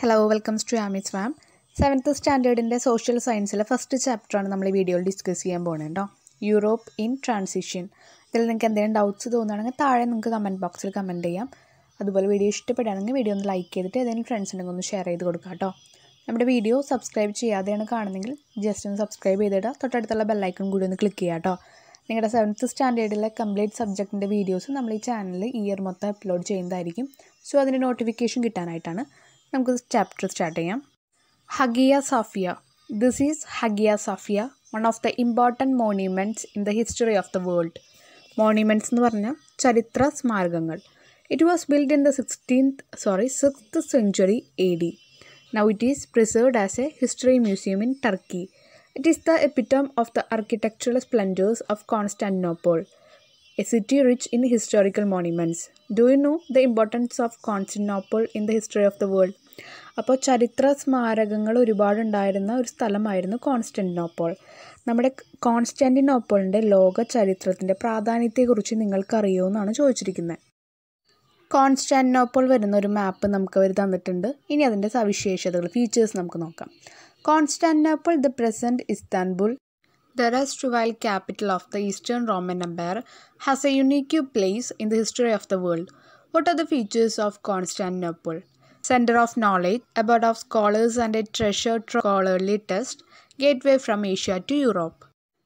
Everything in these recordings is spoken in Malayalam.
ഹലോ വെൽക്കം ടു ആമിസ് മാം സെവൻത്ത് സ്റ്റാൻഡേർഡിൻ്റെ സോഷ്യൽ സയൻസിലെ ഫസ്റ്റ് ചാപ്റ്ററാണ് നമ്മൾ ഈ വീഡിയോയിൽ ഡിസ്കസ് ചെയ്യാൻ പോകുന്നത് കേട്ടോ യൂറോപ്പ് ഇൻ ട്രാൻസിഷൻ ഇതിൽ നിങ്ങൾക്ക് എന്തെങ്കിലും ഡൗട്ട്സ് തോന്നുകയാണെങ്കിൽ താഴെ നിങ്ങൾക്ക് കമൻറ്റ് ബോക്സിൽ കമൻറ്റ് ചെയ്യാം അതുപോലെ വീഡിയോ ഇഷ്ടപ്പെടുകയാണെങ്കിൽ വീഡിയോ ഒന്ന് ലൈക്ക് ചെയ്തിട്ട് ഏതെങ്കിലും ഫ്രണ്ട്സിനൊക്കെ ഒന്ന് ഷെയർ ചെയ്ത് കൊടുക്കുക കേട്ടോ നമ്മുടെ വീഡിയോ സബ്സ്ക്രൈബ് ചെയ്യാതെയാണ് കാണുന്നെങ്കിൽ ജസ്റ്റ് ഒന്ന് സബ്സ്ക്രൈബ് ചെയ്തിടുക തൊട്ടടുത്തുള്ള ബെല്ലൈക്കൺ കൂടി ഒന്ന് ക്ലിക്ക് ചെയ്യുക കേട്ടോ നിങ്ങളുടെ സെവൻത്ത് സ്റ്റാൻഡേർഡിലെ കംപ്ലീറ്റ് സബ്ജക്റ്റിൻ്റെ വീഡിയോസ് നമ്മൾ ഈ ചാനലിൽ ഇയർ മൊത്തം അപ്ലോഡ് ചെയ്യുന്നതായിരിക്കും സോ അതിൻ്റെ നോട്ടിഫിക്കേഷൻ കിട്ടാനായിട്ടാണ് നമുക്ക് ചാപ്റ്റർ സ്റ്റാർട്ട് ചെയ്യാം Hagia Sophia this is Hagia Sophia one of the important monuments in the history of the world monuments എന്ന് പറഞ്ഞാൽ ചരിത്ര സ്മാരകങ്ങൾ it was build in the sixteenth sorry sixth century A D now it is preserved as a history museum in Turkey it is the epitome of the architectural splendours of Constantinople a city rich in historical monuments do you know the importance of Constantinople in the history of the world അപ്പോൾ ചരിത്ര സ്മാരകങ്ങൾ ഒരുപാടുണ്ടായിരുന്ന ഒരു സ്ഥലമായിരുന്നു കോൺസ്റ്റൻറ്റിനോപ്പോൾ നമ്മുടെ കോൺസ്റ്റൻറ്റിനോപ്പോളിൻ്റെ ലോക ചരിത്രത്തിൻ്റെ പ്രാധാന്യത്തെക്കുറിച്ച് നിങ്ങൾക്കറിയോ എന്നാണ് ചോദിച്ചിരിക്കുന്നത് കോൺസ്റ്റാൻറ്റിനോപ്പോൾ വരുന്ന ഒരു മാപ്പ് നമുക്ക് അവർ തന്നിട്ടുണ്ട് ഇനി അതിൻ്റെ സവിശേഷതകൾ ഫീച്ചേഴ്സ് നമുക്ക് നോക്കാം Constantinople the present Istanbul The while capital of the Eastern Roman Empire has a unique place in the history of the world What are the features of Constantinople Center of Knowledge, Abode of Scholars and a Treasured Scholarly Test, Gateway from Asia to Europe.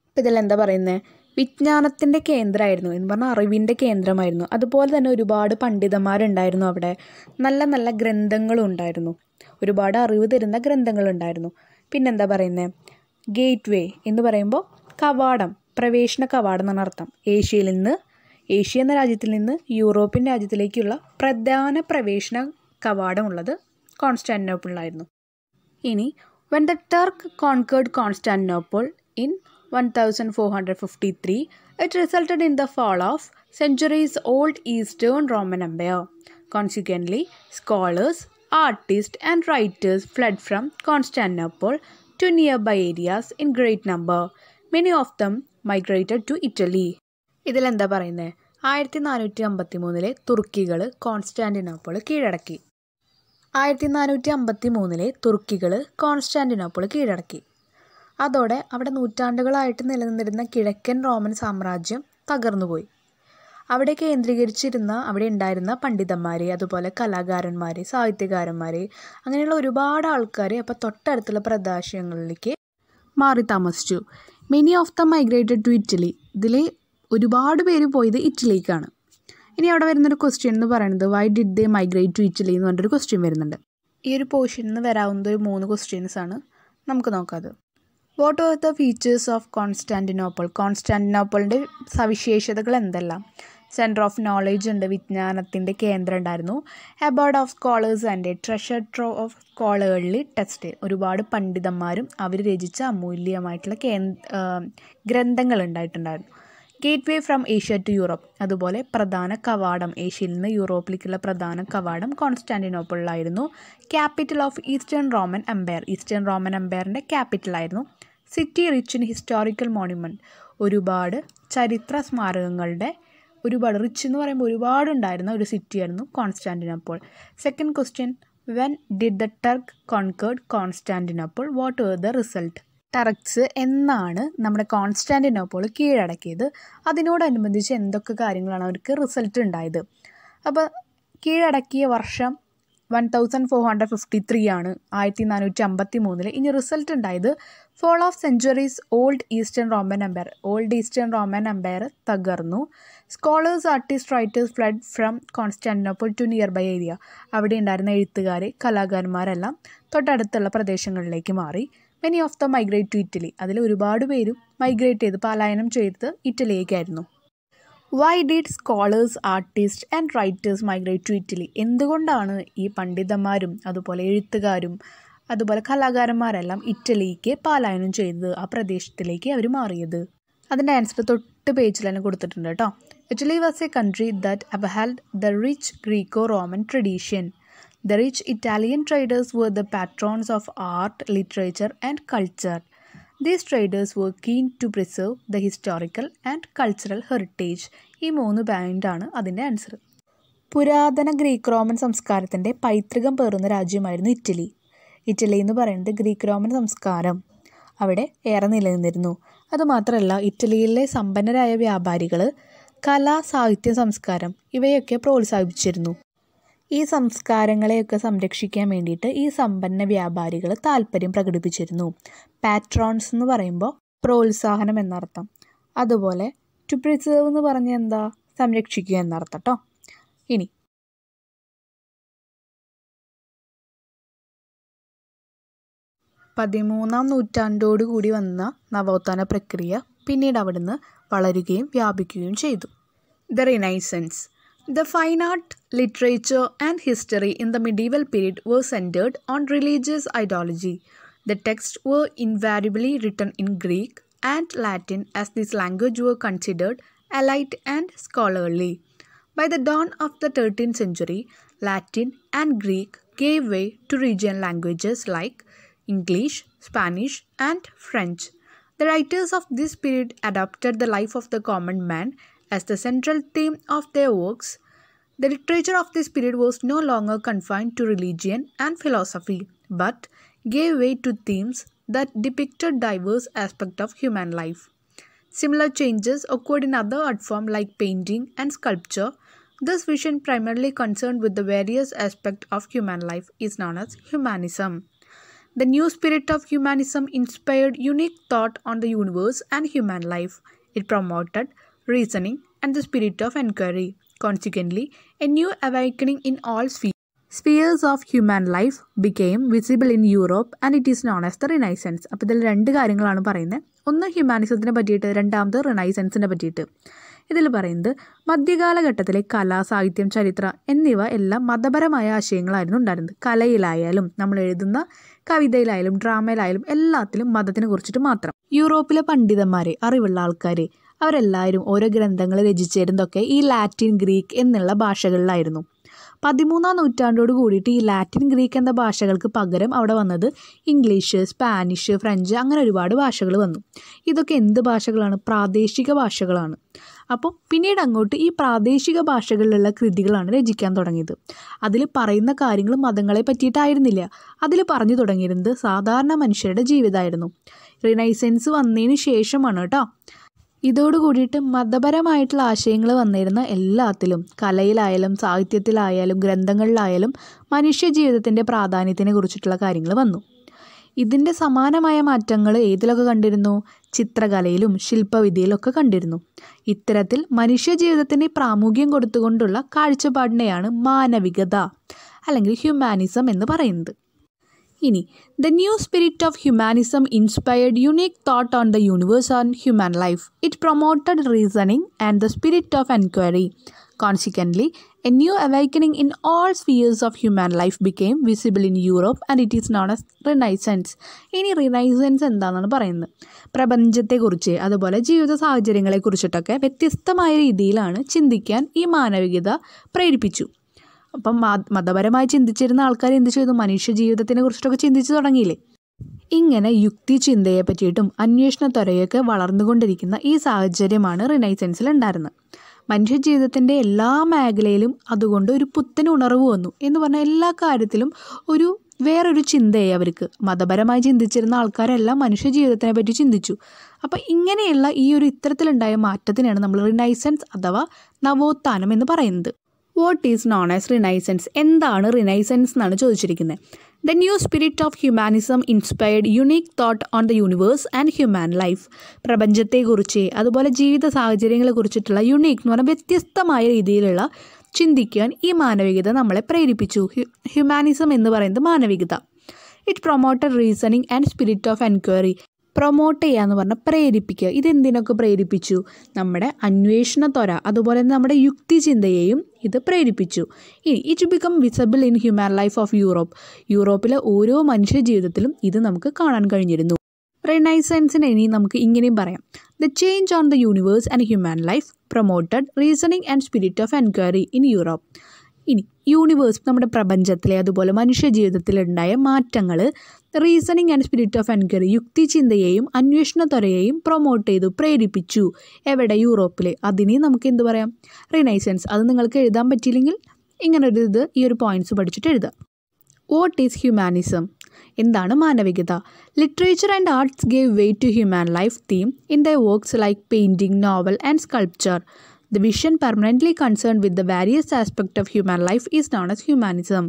ഇപ്പോൾ ഇതിലെന്താ പറയുന്നത് വിജ്ഞാനത്തിൻ്റെ കേന്ദ്രമായിരുന്നു എന്ന് പറഞ്ഞാൽ അറിവിൻ്റെ കേന്ദ്രമായിരുന്നു അതുപോലെ തന്നെ ഒരുപാട് പണ്ഡിതന്മാരുണ്ടായിരുന്നു അവിടെ നല്ല നല്ല ഗ്രന്ഥങ്ങളും ഉണ്ടായിരുന്നു ഒരുപാട് അറിവ് തരുന്ന ഗ്രന്ഥങ്ങളുണ്ടായിരുന്നു പിന്നെന്താ പറയുന്നത് ഗേറ്റ് വേ എന്ന് പറയുമ്പോൾ കവാടം പ്രവേശന കവാടം എന്നാണ് അർത്ഥം ഏഷ്യയിൽ നിന്ന് ഏഷ്യ എന്ന രാജ്യത്തിൽ നിന്ന് യൂറോപ്യൻ രാജ്യത്തിലേക്കുള്ള പ്രധാന പ്രവേശന കവാടമുള്ളത് കോൺസ്റ്റാന്റിനോപ്പിളിലായിരുന്നു ഇനി when the Turk conquered Constantinople in one thousand four hundred fifty three it resulted in the fall of centuries old Eastern Roman Empire. Consequently, scholars, artists, and writers fled from Constantinople to nearby areas in great number. Many of them migrated to Italy. ഇതിലെന്താ പറയുന്നത് ആയിരത്തി നാനൂറ്റി അമ്പത്തി മൂന്നിലെ തുർക്കികൾ കോൺസ്റ്റാന്റിനോപ്പോൾ കീഴടക്കി ആയിരത്തി നാനൂറ്റി അമ്പത്തി മൂന്നിലെ തുർക്കികൾ കോൺസ്റ്റാന്റിനോപ്പിൾ കീഴടക്കി അതോടെ അവിടെ നൂറ്റാണ്ടുകളായിട്ട് നിലനിന്നിരുന്ന കിഴക്കൻ റോമൻ സാമ്രാജ്യം തകർന്നുപോയി അവിടെ കേന്ദ്രീകരിച്ചിരുന്ന അവിടെ ഉണ്ടായിരുന്ന പണ്ഡിതന്മാർ അതുപോലെ കലാകാരന്മാർ സാഹിത്യകാരന്മാർ അങ്ങനെയുള്ള ഒരുപാട് ആൾക്കാർ അപ്പോൾ തൊട്ടടുത്തുള്ള പ്രദേശങ്ങളിലേക്ക് മാറി താമസിച്ചു many of the migrated to Italy ഇതിൽ ഒരുപാട് പേര് പോയത് ഇറ്റലിക്കാണ് ഇനി അവിടെ വരുന്നൊരു ക്വസ്റ്റ്യൻ എന്ന് പറയുന്നത് why did they migrate to Italy എന്ന് പറഞ്ഞിട്ടൊരു ക്വസ്റ്റ്യൻ വരുന്നുണ്ട് ഈ ഒരു പോർഷനിൽ നിന്ന് വരാവുന്ന ഒരു മൂന്ന് ക്വസ്റ്റ്യൻസ് ആണ് നമുക്ക് നോക്കാത് what are the features of Constantinople കോൺസ്റ്റാൻറ്റിനോപ്പിളിൻ്റെ സവിശേഷതകൾ എന്തെല്ലാം സെൻറ്റർ ഓഫ് നോളേജ് ഉണ്ട് വിജ്ഞാനത്തിൻ്റെ കേന്ദ്രം ഉണ്ടായിരുന്നു a board of scholars and treasure trove of scholarly test ഒരുപാട് പണ്ഡിതന്മാരും അവർ രചിച്ച അമൂല്യമായിട്ടുള്ള കേന്ദ്ര ഗ്രന്ഥങ്ങൾ ഉണ്ടായിട്ടുണ്ടായിരുന്നു gateway from Asia to Europe അതുപോലെ പ്രധാന കവാടം ഏഷ്യയിൽ നിന്ന് യൂറോപ്പിലേക്കുള്ള പ്രധാന കവാടം കോൺസ്റ്റാൻറ്റിനോപ്പിളിലായിരുന്നു capital of eastern Roman empire eastern Roman എംപയറിൻ്റെ ക്യാപിറ്റലായിരുന്നു city rich in historical monument ഒരുപാട് ചരിത്ര സ്മാരകങ്ങളുടെ ഒരുപാട് റിച്ച് എന്ന് പറയുമ്പോൾ ഒരുപാട് ഉണ്ടായിരുന്ന ഒരു സിറ്റിയായിരുന്നു Constantinople second question when did the Turk conquered Constantinople what were the result Turks എന്നാണ് നമ്മുടെ കോൺസ്റ്റാൻറ്റിനോപ്പോൾ കീഴടക്കിയത് അതിനോടനുബന്ധിച്ച് എന്തൊക്കെ കാര്യങ്ങളാണ് അവർക്ക് റിസൾട്ട് ഉണ്ടായത് അപ്പോൾ കീഴടക്കിയ വർഷം one thousand four hundred fifty three ആണ് ആയിരത്തി നാനൂറ്റി അമ്പത്തി മൂന്നിൽ ഇനി റിസൾട്ട് ഉണ്ടായത് fall of centuries old eastern Roman empire old eastern Roman empire തകർന്നു scholars artist writers fled from Constantinople to nearby area അവിടെ ഉണ്ടായിരുന്ന എഴുത്തുകാർ കലാകാരന്മാരെല്ലാം തൊട്ടടുത്തുള്ള പ്രദേശങ്ങളിലേക്ക് മാറി many of the migrate to Italy അതിൽ ഒരുപാട് പേരും മൈഗ്രേറ്റ് ചെയ്ത് പലായനം ചെയ്തത് ഇറ്റലിയിലേക്കായിരുന്നു why did scholars artist and writers migrate to Italy എന്തുകൊണ്ടാണ് ഈ പണ്ഡിതന്മാരും അതുപോലെ എഴുത്തുകാരും അതുപോലെ കലാകാരന്മാരെല്ലാം ഇറ്റലിക്ക് പാലായനം ചെയ്തത് ആ പ്രദേശത്തിലേക്ക് അവർ മാറിയത് അതിൻ്റെ ആൻസർ തൊട്ട് പേജിൽ തന്നെ കൊടുത്തിട്ടുണ്ട് കേട്ടോ Italy was a country that upheld the rich Greco Roman tradition The rich Italian traders were the patrons of art, literature, and culture. These traders were keen to preserve the historical and cultural heritage. ഈ മൂന്ന് പോയിൻ്റാണ് അതിൻ്റെ ആൻസർ പുരാതന ഗ്രീക്ക് റോമൻ സംസ്കാരത്തിൻ്റെ പൈതൃകം പേറുന്ന രാജ്യമായിരുന്നു ഇറ്റലി ഇറ്റലി എന്ന് പറയുന്നത് ഗ്രീക്ക് റോമൻ സംസ്കാരം അവിടെ ഏറെ നിലനിന്നിരുന്നു അതുമാത്രമല്ല ഇറ്റലിയിലെ സമ്പന്നരായ വ്യാപാരികൾ കല സാഹിത്യ സംസ്കാരം ഇവയൊക്കെ പ്രോത്സാഹിപ്പിച്ചിരുന്നു ഈ സംസ്കാരങ്ങളെയൊക്കെ സംരക്ഷിക്കാൻ വേണ്ടിയിട്ട് ഈ സമ്പന്ന വ്യാപാരികൾ താല്പര്യം പ്രകടിപ്പിച്ചിരുന്നു പാട്രോൺസ് എന്ന് പറയുമ്പോൾ പ്രോത്സാഹനം എന്നർത്ഥം അതുപോലെ ടു പ്രിസേർവ് എന്ന് പറഞ്ഞ എന്താ സംരക്ഷിക്കുക എന്നർത്ഥം കേട്ടോ ഇനി പതിമൂന്നാം കൂടി വന്ന നവോത്ഥാന പ്രക്രിയ പിന്നീട് അവിടുന്ന് വളരുകയും വ്യാപിക്കുകയും ചെയ്തു the Renaissance The fine art, literature, and history in the medieval period were centered on religious ideology. The texts were invariably written in Greek and Latin as these languages were considered elite and scholarly. By the dawn of the 13th century, Latin and Greek gave way to regional languages like English, Spanish, and French. The writers of this period adapted the life of the common man as the central theme of their works, the literature of this period was no longer confined to religion and philosophy, but gave way to themes that depicted diverse aspects of human life. Similar changes occurred in other art forms like painting and sculpture. This vision primarily concerned with the various aspects of human life is known as humanism. The new spirit of humanism inspired unique thought on the universe and human life. It promoted reasoning, and the spirit of inquiry. Consequently, a new awakening in all spheres spheres of human life became visible in Europe and it is known as the Renaissance അപ്പോൾ ഇതിൽ രണ്ട് കാര്യങ്ങളാണ് പറയുന്നത് ഒന്ന് ഹ്യൂമാനിസത്തിനെ പറ്റിയിട്ട് രണ്ടാമത് റിനൈസൻസിനെ പറ്റിയിട്ട് ഇതിൽ പറയുന്നത് മധ്യകാലഘട്ടത്തിലെ കല സാഹിത്യം ചരിത്രം എന്നിവ എല്ലാം മതപരമായ ആശയങ്ങളായിരുന്നു ഉണ്ടായിരുന്നത് കലയിലായാലും നമ്മൾ എഴുതുന്ന കവിതയിലായാലും ഡ്രാമയിലായാലും എല്ലാത്തിലും മതത്തിനെ കുറിച്ചിട്ട് മാത്രം യൂറോപ്പിലെ പണ്ഡിതന്മാരെ അറിവുള്ള ആൾക്കാരെ അവരെല്ലാവരും ഓരോ ഗ്രന്ഥങ്ങൾ രചിച്ചിരുന്നതൊക്കെ ഈ ലാറ്റിൻ ഗ്രീക്ക് എന്നുള്ള ഭാഷകളിലായിരുന്നു പതിമൂന്നാം നൂറ്റാണ്ടോട് കൂടിയിട്ട് ഈ ലാറ്റിൻ ഗ്രീക്ക് എന്ന ഭാഷകൾക്ക് പകരം അവിടെ വന്നത് ഇംഗ്ലീഷ് സ്പാനിഷ് ഫ്രഞ്ച് അങ്ങനെ ഒരുപാട് ഭാഷകൾ വന്നു ഇതൊക്കെ എന്ത് ഭാഷകളാണ് പ്രാദേശിക ഭാഷകളാണ് അപ്പോൾ പിന്നീട് അങ്ങോട്ട് ഈ പ്രാദേശിക ഭാഷകളിലുള്ള കൃതികളാണ് രചിക്കാൻ തുടങ്ങിയത് അതിൽ പറയുന്ന കാര്യങ്ങൾ മതങ്ങളെ പറ്റിയിട്ടായിരുന്നില്ല അതിൽ പറഞ്ഞു തുടങ്ങിയിരുന്നത് സാധാരണ മനുഷ്യരുടെ ജീവിതമായിരുന്നു റിനൈസൻസ് വന്നതിന് ശേഷമാണ് കേട്ടോ ഇതോട് കൂടിയിട്ട് മതപരമായിട്ടുള്ള ആശയങ്ങൾ വന്നിരുന്ന എല്ലാത്തിലും കലയിലായാലും സാഹിത്യത്തിലായാലും ഗ്രന്ഥങ്ങളിലായാലും മനുഷ്യ ജീവിതത്തിൻ്റെ പ്രാധാന്യത്തിനെ കുറിച്ചിട്ടുള്ള കാര്യങ്ങൾ വന്നു ഇതിൻ്റെ സമാനമായ മാറ്റങ്ങൾ ഏതിലൊക്കെ കണ്ടിരുന്നു ചിത്രകലയിലും ശില്പവിദ്യയിലൊക്കെ കണ്ടിരുന്നു ഇത്തരത്തിൽ മനുഷ്യ ജീവിതത്തിന് പ്രാമുഖ്യം കൊടുത്തുകൊണ്ടുള്ള കാഴ്ചപ്പാടിനെയാണ് മാനവികത അല്ലെങ്കിൽ ഹ്യൂമാനിസം എന്ന് പറയുന്നത് ഇനി the new spirit of humanism inspired unique thought on the universe on human life it promoted reasoning and the spirit of enquiry consequently a new awakening in all spheres of human life became visible in Europe and it is known as Renaissance ഇനി റിനൈസൻസ് എന്താണെന്ന് പറയുന്നത് പ്രപഞ്ചത്തെക്കുറിച്ച് അതുപോലെ ജീവിത സാഹചര്യങ്ങളെക്കുറിച്ചിട്ടൊക്കെ വ്യത്യസ്തമായ രീതിയിലാണ് ചിന്തിക്കാൻ ഈ മാനവികത പ്രേരിപ്പിച്ചു അപ്പം മതപരമായി ചിന്തിച്ചിരുന്ന ആൾക്കാർ എന്ത് ചെയ്തു മനുഷ്യ ജീവിതത്തിനെ കുറിച്ചിട്ടൊക്കെ ചിന്തിച്ചു തുടങ്ങിയില്ലേ ഇങ്ങനെ യുക്തി ചിന്തയെ പറ്റിയിട്ടും അന്വേഷണത്വരയൊക്കെ വളർന്നുകൊണ്ടിരിക്കുന്ന ഈ സാഹചര്യമാണ് റിനൈസൻസിൽ ഉണ്ടായിരുന്നത് ജീവിതത്തിൻ്റെ എല്ലാ മേഖലയിലും അതുകൊണ്ട് ഒരു പുത്തൻ ഉണർവ് വന്നു എന്ന് പറഞ്ഞാൽ എല്ലാ കാര്യത്തിലും ഒരു വേറൊരു ചിന്തയായി അവർക്ക് മതപരമായി ചിന്തിച്ചിരുന്ന ആൾക്കാരെല്ലാം മനുഷ്യ ജീവിതത്തിനെ പറ്റി ചിന്തിച്ചു അപ്പോൾ ഇങ്ങനെയുള്ള ഈ ഒരു ഇത്തരത്തിലുണ്ടായ മാറ്റത്തിനാണ് നമ്മൾ റിനൈസൻസ് അഥവാ നവോത്ഥാനം എന്ന് പറയുന്നത് what is known as Renaissance എന്താണ് റിനൈസൻസ് എന്നാണ് ചോദിച്ചിരിക്കുന്നത് the new spirit of humanism inspired unique thought on the universe and human life പ്രപഞ്ചത്തെക്കുറിച്ച് അതുപോലെ ജീവിത സാഹചര്യങ്ങളെ കുറിച്ചിട്ടുള്ള യുണീക്ക് എന്ന് പറഞ്ഞാൽ വ്യത്യസ്തമായ രീതിയിലുള്ള ചിന്തിക്കാൻ ഈ മാനവികത നമ്മളെ പ്രേരിപ്പിച്ചു ഹ്യൂമാനിസം എന്ന് പറയുന്നത് മാനവികത it promoted reasoning and spirit of enquiry promote ചെയ്യുക എന്ന് പറഞ്ഞാൽ പ്രേരിപ്പിക്കുക ഇതെന്തിനൊക്കെ പ്രേരിപ്പിച്ചു നമ്മുടെ അന്വേഷണ ത്വര അതുപോലെ തന്നെ നമ്മുടെ യുക്തി ചിന്തയെയും ഇത് പ്രേരിപ്പിച്ചു ഇനി it become visible in human life of Europe യൂറോപ്പിലെ ഓരോ മനുഷ്യ ജീവിതത്തിലും ഇത് നമുക്ക് കാണാൻ കഴിഞ്ഞിരുന്നു റെനൈസൻസിനെ ഇനി നമുക്ക് ഇങ്ങനെയും പറയാം the change on the universe and human life promoted reasoning and spirit of enquiry in Europe ഇനി യൂണിവേഴ്സ് നമ്മുടെ പ്രപഞ്ചത്തിലെ അതുപോലെ മനുഷ്യ ജീവിതത്തിലുണ്ടായ മാറ്റങ്ങൾ reasoning and spirit of enquiry ചിന്തയെയും അന്വേഷണ ത്വരയെയും പ്രൊമോട്ട് ചെയ്തു പ്രേരിപ്പിച്ചു എവിടെ യൂറോപ്പിൽ അതിനെ നമുക്ക് എന്ത് പറയാം റിനൈസൻസ് അത് നിങ്ങൾക്ക് എഴുതാൻ പറ്റിയില്ലെങ്കിൽ ഇങ്ങനൊരു ഇത് ഈ ഒരു പോയിന്റ്സ് പഠിച്ചിട്ട് എഴുതാം വാട്ട് ഈസ് ഹ്യൂമാനിസം എന്താണ് മാനവികത literature and arts gave way to human life theme in the works like painting novel and sculpture The vision permanently concerned with the various aspects of human life is known as humanism.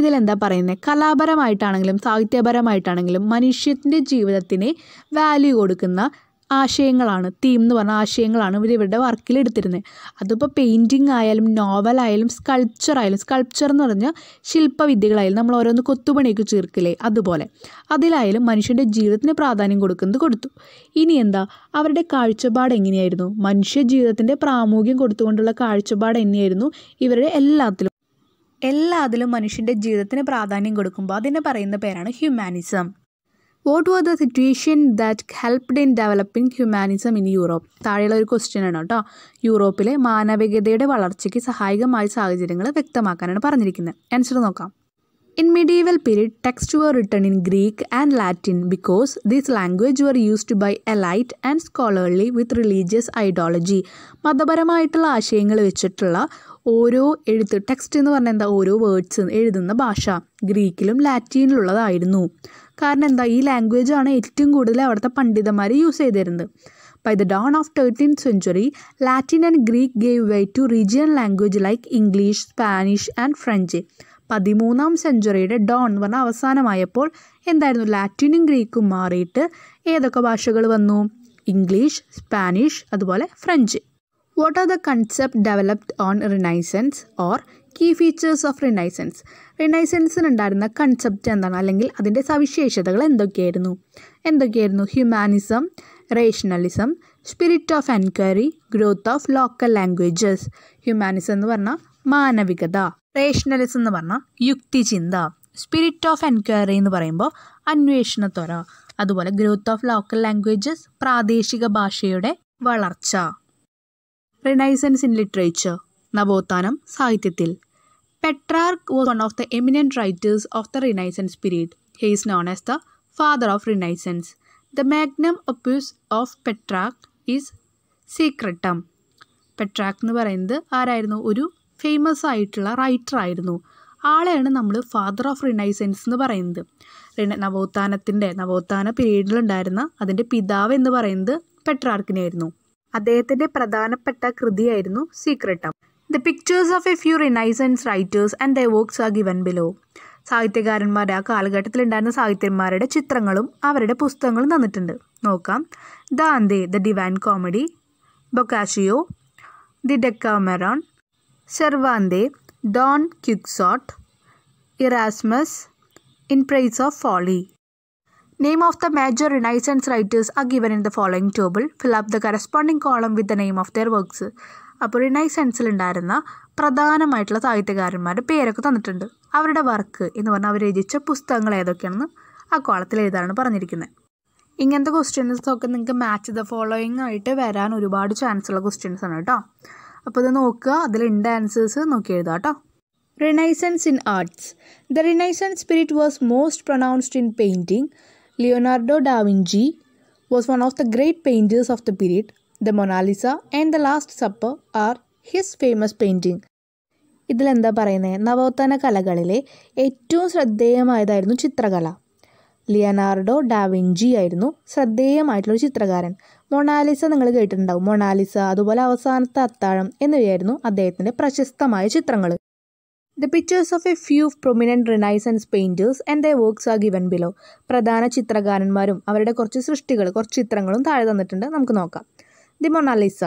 ഇതിലെന്താ പറയുന്നത് കലാപരമായിട്ടാണെങ്കിലും സാഹിത്യപരമായിട്ടാണെങ്കിലും മനുഷ്യത്തിൻ്റെ ജീവിതത്തിന് വാല്യൂ കൊടുക്കുന്ന ആശയങ്ങളാണ് തീം എന്ന് പറഞ്ഞ ആശയങ്ങളാണ് ഇവർ ഇവരുടെ വർക്കിൽ എടുത്തിരുന്നത് അതിപ്പോൾ പെയിൻറ്റിങ് ആയാലും നോവലായാലും സ്കൾപ്ചർ ആയാലും സ്കൾപ്ചർ എന്ന് പറഞ്ഞാൽ ശില്പവിദ്യകളായാലും നമ്മൾ ഓരോന്ന് കൊത്തുപണിയൊക്കെ ചേർക്കില്ലേ അതുപോലെ അതിലായാലും മനുഷ്യൻ്റെ ജീവിതത്തിന് പ്രാധാന്യം കൊടുക്കുന്നത് കൊടുത്തു ഇനി എന്താ അവരുടെ കാഴ്ചപ്പാട് എങ്ങനെയായിരുന്നു മനുഷ്യ ജീവിതത്തിൻ്റെ പ്രാമുഖ്യം കൊടുത്തുകൊണ്ടുള്ള കാഴ്ചപ്പാട് എങ്ങനെയായിരുന്നു ഇവരുടെ എല്ലാത്തിലും എല്ലാത്തിലും മനുഷ്യൻ്റെ ജീവിതത്തിന് പ്രാധാന്യം കൊടുക്കുമ്പോൾ അതിനെ പറയുന്ന പേരാണ് humanism what were the situation that helped in developing humanism in Europe താഴെയുള്ള ഒരു ക്വസ്റ്റ്യൻ ആണ് കേട്ടോ യൂറോപ്പിലെ മാനവികതയുടെ വളർച്ചയ്ക്ക് സഹായകമായ സാഹചര്യങ്ങൾ വ്യക്തമാക്കാനാണ് പറഞ്ഞിരിക്കുന്നത് ആൻസർ നോക്കാം in medieval period text were written in Greek and Latin because these language were used by elite and scholarly with religious ideology മതപരമായിട്ടുള്ള ആശയങ്ങൾ വെച്ചിട്ടുള്ള ഓരോ എഴുത്ത് ടെക്സ്റ്റ് എന്ന് പറഞ്ഞാൽ എന്താ ഓരോ വേർഡ്സ് എഴുതുന്ന ഭാഷ ഗ്രീക്കിലും ലാറ്റിനിലുള്ളതായിരുന്നു കാരണം എന്താ ഈ ലാംഗ്വേജാണ് ഏറ്റവും കൂടുതൽ അവിടുത്തെ പണ്ഡിതന്മാർ യൂസ് ചെയ്തിരുന്നത് by the dawn of 13th century, Latin and Greek gave way to region language like English Spanish and French പതിമൂന്നാം സെഞ്ചുറിയുടെ ഡോൺ എന്ന് പറഞ്ഞാൽ അവസാനമായപ്പോൾ എന്തായിരുന്നു ലാറ്റിനും ഗ്രീക്കും മാറിയിട്ട് ഏതൊക്കെ ഭാഷകൾ വന്നു ഇംഗ്ലീഷ് സ്പാനിഷ് അതുപോലെ French what are the concept developed on Renaissance or key features of Renaissance റിനൈസൻസിനുണ്ടായിരുന്ന കൺസെപ്റ്റ് എന്താണ് അല്ലെങ്കിൽ അതിൻ്റെ സവിശേഷതകൾ എന്തൊക്കെയായിരുന്നു എന്തൊക്കെയായിരുന്നു humanism rationalism spirit of enquiry growth of local languages humanism എന്ന് പറഞ്ഞാൽ മാനവികത റേഷണലിസം എന്ന് പറഞ്ഞാൽ യുക്തിചിന്ത സ്പിരിറ്റ് ഓഫ് എൻക്വയറി എന്ന് പറയുമ്പോൾ അന്വേഷണത്വര അതുപോലെ ഗ്രോത്ത് ഓഫ് ലോക്കൽ ലാംഗ്വേജസ് പ്രാദേശിക ഭാഷയുടെ വളർച്ച റിനൈസൻസ് ഇൻ ലിറ്ററേച്ചർ നവോത്ഥാനം സാഹിത്യത്തിൽ Petrarch was one of the eminent writers of the Renaissance period he is known as the father of Renaissance the magnum opus of Petrarch is Secretum Petrarch എന്ന് പറയുന്നത് ആരായിരുന്നു ഒരു ഫേമസ് ആയിട്ടുള്ള റൈറ്റർ ആയിരുന്നു ആളെയാണ് നമ്മൾ ഫാദർ ഓഫ് റിനൈസൻസ് എന്ന് പറയുന്നത് നവോത്ഥാനത്തിൻ്റെ നവോത്ഥാന പീരീഡിലുണ്ടായിരുന്ന അതിൻ്റെ പിതാവ് എന്ന് പറയുന്നത് പെട്രാർക്കിനെയായിരുന്നു അദ്ദേഹത്തിൻ്റെ പ്രധാനപ്പെട്ട കൃതിയായിരുന്നു Secretum the pictures of a few Renaissance writers and the works are given below സാഹിത്യകാരന്മാർ ആ ഉണ്ടായിരുന്ന സാഹിത്യന്മാരുടെ ചിത്രങ്ങളും അവരുടെ പുസ്തകങ്ങളും തന്നിട്ടുണ്ട് നോക്കാം the Dante the Divine Comedy Boccaccio the Decameron Cervantes Don Quixote Erasmus in praise of folly Name of the major Renaissance writers are given in the following table. Fill up the corresponding column with the name of their works. അപ്പോൾ റിനൈസൻസിൽ ഉണ്ടായിരുന്ന പ്രധാനമായിട്ടുള്ള സാഹിത്യകാരന്മാരുടെ പേരൊക്കെ തന്നിട്ടുണ്ട് അവരുടെ വർക്ക് എന്ന് പറഞ്ഞാൽ അവർ രചിച്ച പുസ്തകങ്ങൾ ഏതൊക്കെയാണെന്ന് ആ കോളത്തിൽ എഴുതാനാണ് പറഞ്ഞിരിക്കുന്നത് ഇങ്ങനത്തെ ക്വസ്റ്റ്യൻസ് നിങ്ങൾക്ക് മാച്ച് ദ ഫോളോയിങ് ആയിട്ട് വരാൻ ഒരുപാട് ചാൻസ് ഉള്ള ക്വസ്റ്റ്യൻസ് ആണ് കേട്ടോ അപ്പോൾ ഇത് നോക്കുക അതിലുണ്ട് ആൻസേഴ്സ് നോക്കി എഴുതുക കേട്ടോ Renaissance in arts the Renaissance spirit was most pronounced in painting Leonardo da was one of the great painters of the period the Mona Lisa and the Last Supper are his famous his ഇതിലെന്താ പറയുന്നത് നവോത്ഥാന കലകളിലെ ഏറ്റവും ശ്രദ്ധേയമായതായിരുന്നു ചിത്രകല ലിയനാർഡോ ഡാവിഞ്ചി ആയിരുന്നു ഒരു ചിത്രകാരൻ മൊണാലിസ നിങ്ങൾ കേട്ടിട്ടുണ്ടാവും മൊണാലിസ അതുപോലെ അവസാനത്തെ അത്താഴം എന്നിവയായിരുന്നു അദ്ദേഹത്തിൻ്റെ പ്രശസ്തമായ ചിത്രങ്ങൾ the pictures of a few prominent Renaissance painters and the works are given below പ്രധാന ചിത്രകാരന്മാരും അവരുടെ കുറച്ച് സൃഷ്ടികൾ കുറച്ച് ചിത്രങ്ങളും താഴെ തന്നിട്ടുണ്ട് നമുക്ക് നോക്കാം the Mona Lisa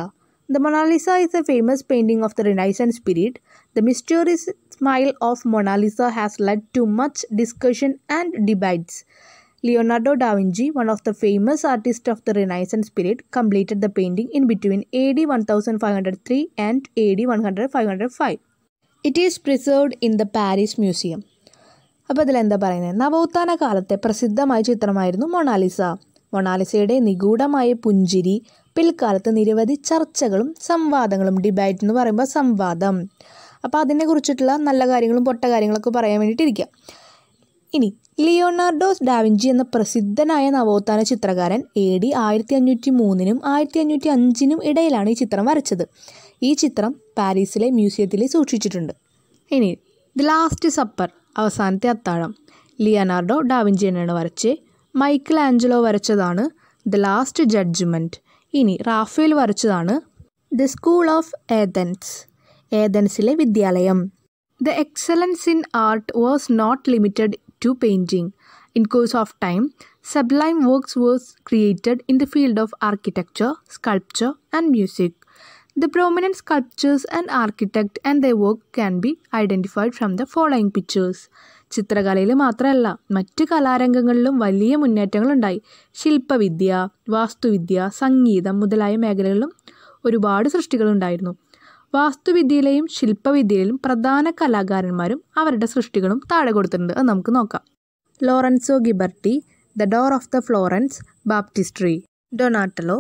the Mona Lisa is a famous painting of the Renaissance period the mysterious smile of Mona Lisa has led to much discussion and debates Leonardo da Vinci one of the famous artist of the Renaissance period completed the painting in between A D one thousand five hundred three and A D one hundred five hundred five it is preserved in the Paris museum അപ്പോൾ ഇതിലെന്താ പറയുന്നത് നവോത്ഥാന കാലത്തെ പ്രസിദ്ധമായ ചിത്രമായിരുന്നു മൊണാലിസ മൊണാലിസയുടെ നിഗൂഢമായ പുഞ്ചിരി പിൽക്കാലത്ത് നിരവധി ചർച്ചകളും സംവാദങ്ങളും ഡിബേറ്റ് എന്ന് പറയുമ്പോൾ സംവാദം അപ്പോൾ കുറിച്ചിട്ടുള്ള നല്ല കാര്യങ്ങളും പൊട്ട കാര്യങ്ങളൊക്കെ പറയാൻ വേണ്ടിയിട്ടിരിക്കുക ഇനി ലിയോണാർഡോസ് ഡാവിഞ്ചി എന്ന പ്രസിദ്ധനായ നവോത്ഥാന ചിത്രകാരൻ എ ഡി ആയിരത്തി അഞ്ഞൂറ്റി മൂന്നിനും ആയിരത്തി അഞ്ഞൂറ്റി അഞ്ചിനും ഇടയിലാണ് ഈ ചിത്രം വരച്ചത് ഈ ചിത്രം പാരീസിലെ മ്യൂസിയത്തിൽ സൂക്ഷിച്ചിട്ടുണ്ട് ഇനി ദി ലാസ്റ്റ് സപ്പർ അവസാനത്തെ അത്താഴം ലിയനാർഡോ ഡാവിഞ്ചി വരച്ച് മൈക്കിൾ ആഞ്ചലോ വരച്ചതാണ് ദ ലാസ്റ്റ് ജഡ്ജ്മെൻറ്റ് ഇനി റാഫേൽ വരച്ചതാണ് ദ സ്കൂൾ ഓഫ് ഏതൻസ് ഏതൻസിലെ വിദ്യാലയം the excellence in art was not limited to painting in course of time sublime works was created in the field of architecture sculpture and music The prominent sculptors and architect and their work can be identified from the following pictures. ചിത്രകലയിൽ മാത്രമല്ല മറ്റ് കലാരംഗങ്ങളിലും വലിയ മുന്നേറ്റങ്ങളുണ്ടായി ശില്പവിദ്യ വാസ്തുവിദ്യ സംഗീതം മുതലായ മേഖലകളിലും ഒരുപാട് സൃഷ്ടികളുണ്ടായിരുന്നു വാസ്തുവിദ്യയിലെയും ശില്പവിദ്യയിലും പ്രധാന കലാകാരന്മാരും അവരുടെ സൃഷ്ടികളും താഴെ കൊടുത്തിട്ടുണ്ട് അത് നമുക്ക് നോക്കാം Lorenzo Ghiberti the door of the Florence Baptistery Donatello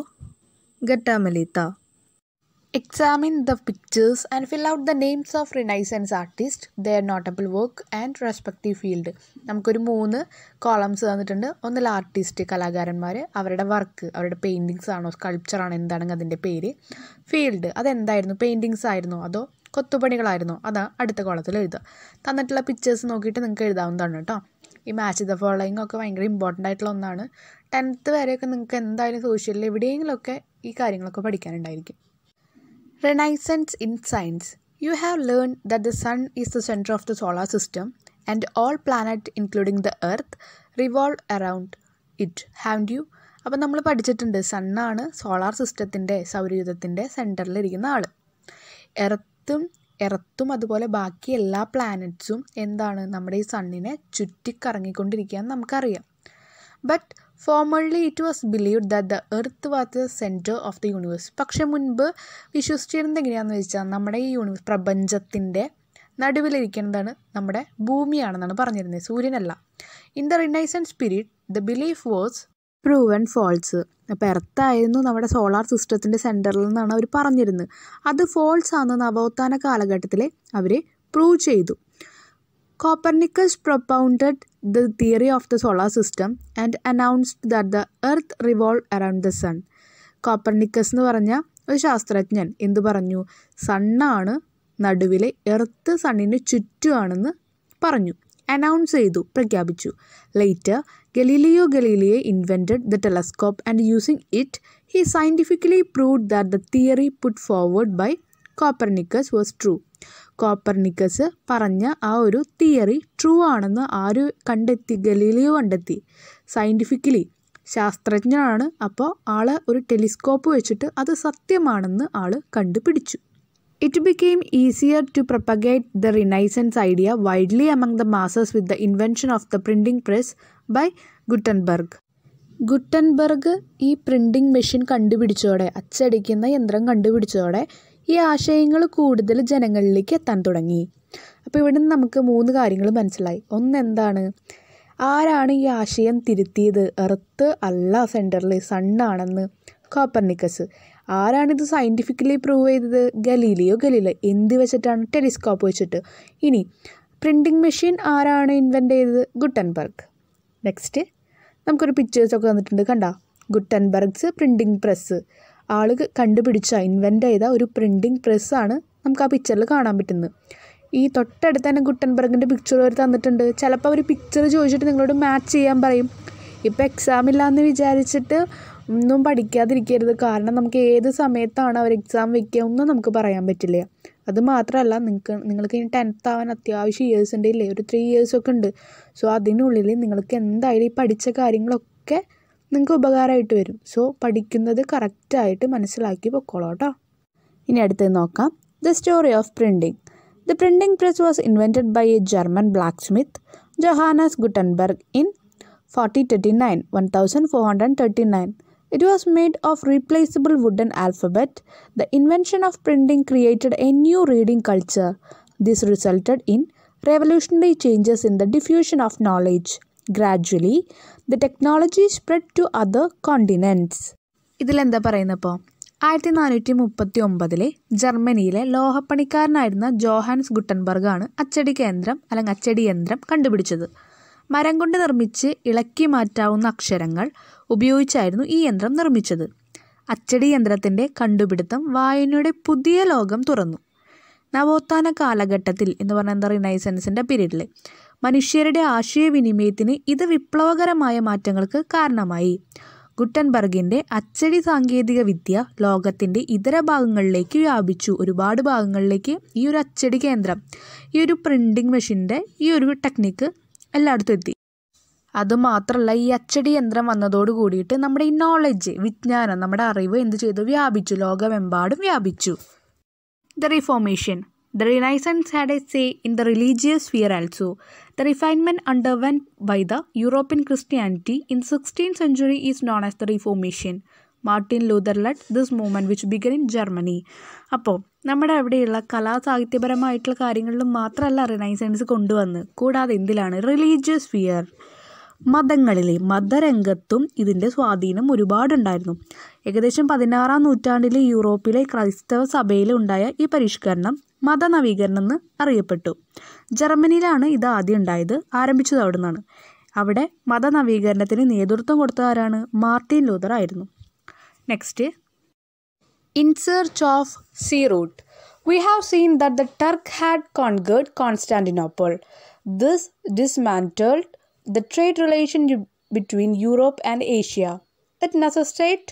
Gattamelata Examine the pictures and fill out the names of Renaissance artists, their notable work and respective field. നമുക്കൊരു മൂന്ന് കോളംസ് തന്നിട്ടുണ്ട് ഒന്നിൽ ആർട്ടിസ്റ്റ് കലാകാരന്മാർ അവരുടെ വർക്ക് അവരുടെ പെയിൻറ്റിങ്സ് ആണോ സ്കൾപ്ചർ ആണോ എന്താണെങ്കിൽ അതിൻ്റെ പേര് ഫീൽഡ് അതെന്തായിരുന്നു പെയിൻറ്റിങ്സ് ആയിരുന്നോ അതോ കൊത്തുപണികളായിരുന്നോ അതാ അടുത്ത കോളത്തിൽ എഴുതുക തന്നിട്ടുള്ള പിക്ചേഴ്സ് നോക്കിയിട്ട് നിങ്ങൾക്ക് എഴുതാവുന്നതാണ് കേട്ടോ ഈ മാച്ച് ദ ഫോളോയിങ് ഒക്കെ ഭയങ്കര ഇമ്പോർട്ടൻ്റ് ആയിട്ടുള്ള ഒന്നാണ് ടെൻത്ത് വരെയൊക്കെ നിങ്ങൾക്ക് എന്തായാലും സോഷ്യലിൽ എവിടെയെങ്കിലുമൊക്കെ ഈ കാര്യങ്ങളൊക്കെ പഠിക്കാനുണ്ടായിരിക്കും Renaissance in science you have learn that the sun is the centre of the solar system and all planet including the earth revolve around it have you അപ്പം നമ്മൾ പഠിച്ചിട്ടുണ്ട് സണ്ണാണ് സോളാർ സിസ്റ്റത്തിൻ്റെ സൗരയൂഥത്തിൻ്റെ സെൻറ്ററിലിരിക്കുന്ന ആൾ എർത്തും എർത്തും അതുപോലെ ബാക്കി എല്ലാ പ്ലാനറ്റ്സും എന്താണ് നമ്മുടെ ഈ സണ്ണിനെ ചുറ്റിക്കറങ്ങിക്കൊണ്ടിരിക്കുകയെന്ന് നമുക്കറിയാം but formerly it was believed that the earth was the centre of the universe പക്ഷെ മുൻപ് വിശ്വസിച്ചിരുന്നത് എങ്ങനെയാണെന്ന് വെച്ചാൽ നമ്മുടെ ഈ യൂണിവേഴ്സ് പ്രപഞ്ചത്തിൻ്റെ നടുവിലിരിക്കുന്നതാണ് നമ്മുടെ ഭൂമിയാണെന്നാണ് പറഞ്ഞിരുന്നത് സൂര്യനല്ല in the Renaissance period the belief was proven false അപ്പോൾ എർത്തായിരുന്നു നമ്മുടെ സോളാർ സിസ്റ്റത്തിൻ്റെ സെൻറ്ററിൽ നിന്നാണ് അവർ പറഞ്ഞിരുന്നത് അത് ഫോൾസ് ആണെന്ന് നവോത്ഥാന കാലഘട്ടത്തിൽ അവർ പ്രൂവ് ചെയ്തു Copernicus propounded the theory of the solar system and announced that the earth revolved around the sun. Copernicus എന്ന് പറഞ്ഞ ഒരു ശാസ്ത്രജ്ഞൻ എന്ത് പറഞ്ഞു സണ്ണാണ് നടുവിലെ എർത്ത് സണ്ണിന് ചുറ്റുമാണെന്ന് പറഞ്ഞു അനൗൺസ് ചെയ്തു പ്രഖ്യാപിച്ചു later Galileo Galilei invented the telescope and using it he scientifically prove that the theory put forward by Copernicus was true Copernicus പറഞ്ഞ ആ ഒരു തിയറി ട്രൂ ആണെന്ന് ആര് കണ്ടെത്തി ഗലീലിയോ കണ്ടെത്തി സയൻറ്റിഫിക്കലി ശാസ്ത്രജ്ഞനാണ് അപ്പോൾ ആൾ ഒരു ടെലിസ്കോപ്പ് വെച്ചിട്ട് അത് സത്യമാണെന്ന് ആൾ കണ്ടുപിടിച്ചു it became easier to propagate the Renaissance idea widely among the masses with the invention of the printing press by Gutenberg Gutenberg ഈ പ്രിൻറ്റിംഗ് മെഷീൻ കണ്ടുപിടിച്ചോടെ അച്ചടിക്കുന്ന യന്ത്രം കണ്ടുപിടിച്ചോടെ ഈ ആശയങ്ങൾ കൂടുതൽ ജനങ്ങളിലേക്ക് എത്താൻ തുടങ്ങി അപ്പോൾ ഇവിടെ നിന്ന് നമുക്ക് മൂന്ന് കാര്യങ്ങൾ മനസ്സിലായി ഒന്ന് എന്താണ് ആരാണ് ഈ ആശയം തിരുത്തിയത് എർത്ത് അല്ല സെൻറ്ററിൽ സണ്ണാണെന്ന് കോപ്പർനിക്കസ് ആരാണിത് സയൻറ്റിഫിക്കലി പ്രൂവ് ചെയ്തത് ഗലീലിയോ ഗലീല എന്ത് വെച്ചിട്ടാണ് ടെലിസ്കോപ്പ് വെച്ചിട്ട് ഇനി പ്രിൻറ്റിംഗ് മെഷീൻ ആരാണ് ഇൻവെൻ്റ് ചെയ്തത് ഗുട്ടൻബർഗ് നെക്സ്റ്റ് നമുക്കൊരു പിക്ചേഴ്സൊക്കെ വന്നിട്ടുണ്ട് കണ്ട ഗുട്ടൻബർഗ്സ് പ്രിൻറ്റിംഗ് പ്രസ് ആൾ കണ്ടുപിടിച്ച ഇൻവെൻ്റ് ചെയ്ത ഒരു പ്രിൻറ്റിങ് പ്രസ്സാണ് നമുക്ക് ആ പിക്ചറിൽ കാണാൻ പറ്റുന്നത് ഈ തൊട്ടടുത്ത് തന്നെ ഗുട്ടൻബർഗിൻ്റെ പിക്ചർ അവർ തന്നിട്ടുണ്ട് ചിലപ്പോൾ അവർ പിക്ചർ ചോദിച്ചിട്ട് നിങ്ങളോട് മാച്ച് ചെയ്യാൻ പറയും ഇപ്പോൾ എക്സാം എന്ന് വിചാരിച്ചിട്ട് ഒന്നും പഠിക്കാതിരിക്കരുത് കാരണം നമുക്ക് ഏത് സമയത്താണ് അവർ എക്സാം വയ്ക്കുക ഒന്നും നമുക്ക് പറയാൻ പറ്റില്ല അത് മാത്രമല്ല നിങ്ങൾക്ക് നിങ്ങൾക്ക് ഇനി ടെൻത്ത് ആവാൻ അത്യാവശ്യം ഇയേഴ്സ് ഉണ്ടെങ്കിലേ ഒരു ത്രീ ഇയേഴ്സൊക്കെ ഉണ്ട് സോ അതിനുള്ളിൽ നിങ്ങൾക്ക് എന്തായാലും ഈ പഠിച്ച കാര്യങ്ങളൊക്കെ നിങ്ങൾക്ക് ഉപകാരമായിട്ട് വരും സോ പഠിക്കുന്നത് കറക്റ്റായിട്ട് മനസ്സിലാക്കി പൊക്കോളൂ കേട്ടോ ഇനി അടുത്തത് നോക്കാം the story of printing the printing press was invented by a German blacksmith Johannes Gutenberg in forty thirty nine one thousand four hundred thirty nine It was made of replaceable wooden alphabet. The invention of printing created a new reading culture. This resulted in revolutionary changes in the diffusion of knowledge. Gradually, the technology spread to other continents ഇതിലെന്താ പറയുന്നപ്പോൾ ആയിരത്തി നാനൂറ്റി മുപ്പത്തി ഒമ്പതിലെ ജർമ്മനിയിലെ ലോഹപ്പണിക്കാരനായിരുന്ന ജോഹാൻസ് ഗുട്ടൻബർഗ് ആണ് അച്ചടി കേന്ദ്രം അല്ലെങ്കിൽ അച്ചടി യന്ത്രം കണ്ടുപിടിച്ചത് മരം കൊണ്ട് നിർമ്മിച്ച് ഇളക്കി മാറ്റാവുന്ന അക്ഷരങ്ങൾ ഉപയോഗിച്ചായിരുന്നു ഈ യന്ത്രം നിർമ്മിച്ചത് അച്ചടി യന്ത്രത്തിൻ്റെ കണ്ടുപിടുത്തം വായനയുടെ പുതിയ ലോകം തുറന്നു നവോത്ഥാന കാലഘട്ടത്തിൽ എന്ന് പറഞ്ഞാൽ എന്താ റിനൈസൻസിൻ്റെ പീരീഡിൽ മനുഷ്യരുടെ ആശയവിനിമയത്തിന് ഇത് വിപ്ലവകരമായ മാറ്റങ്ങൾക്ക് കാരണമായി ഗുട്ടൻബർഗിൻ്റെ അച്ചടി സാങ്കേതിക വിദ്യ ലോകത്തിൻ്റെ ഇതര ഭാഗങ്ങളിലേക്ക് വ്യാപിച്ചു ഒരുപാട് ഭാഗങ്ങളിലേക്ക് ഈ ഒരു അച്ചടി കേന്ദ്രം ഈ ഒരു പ്രിൻറ്റിങ് മെഷീൻ്റെ ഈ ഒരു ടെക്നിക്ക് എല്ലായിടത്തും എത്തി അതുമാത്രമല്ല ഈ അച്ചടി യന്ത്രം വന്നതോട് കൂടിയിട്ട് നമ്മുടെ ഈ നോളജ് വിജ്ഞാനം നമ്മുടെ അറിവ് എന്ത് ചെയ്തു വ്യാപിച്ചു ലോകമെമ്പാടും വ്യാപിച്ചു the Reformation The Renaissance had a say in the religious sphere also. The refinement underwent by the European Christianity in 16th century is known as the Reformation. Martin Luther led this movement which began in Germany അപ്പോൾ നമ്മുടെ അവിടെയുള്ള കലാ സാഹിത്യപരമായിട്ടുള്ള കാര്യങ്ങളിലും മാത്രമല്ല റിനൈസൻസ് കൊണ്ടുവന്ന് കൂടാതെ എന്തിലാണ് റിലീജിയസ് ഫിയർ മതങ്ങളിലെ മതരംഗത്തും ഇതിൻ്റെ സ്വാധീനം ഒരുപാടുണ്ടായിരുന്നു ഏകദേശം പതിനാറാം നൂറ്റാണ്ടിലെ യൂറോപ്പിലെ ക്രൈസ്തവ സഭയിലുണ്ടായ ഈ പരിഷ്കരണം മതനവീകരണം എന്ന് അറിയപ്പെട്ടു ജർമ്മനിയിലാണ് ഇത് ആദ്യം ഉണ്ടായത് ആരംഭിച്ചത് അവിടെ നിന്നാണ് അവിടെ മതനവീകരണത്തിന് നേതൃത്വം കൊടുത്ത ആരാണ് മാർട്ടിൻ ലൂതർ ആയിരുന്നു next in search of sea route we have seen that the Turk had conquered Constantinople this dismantled the trade relation between Europe and Asia it necessitated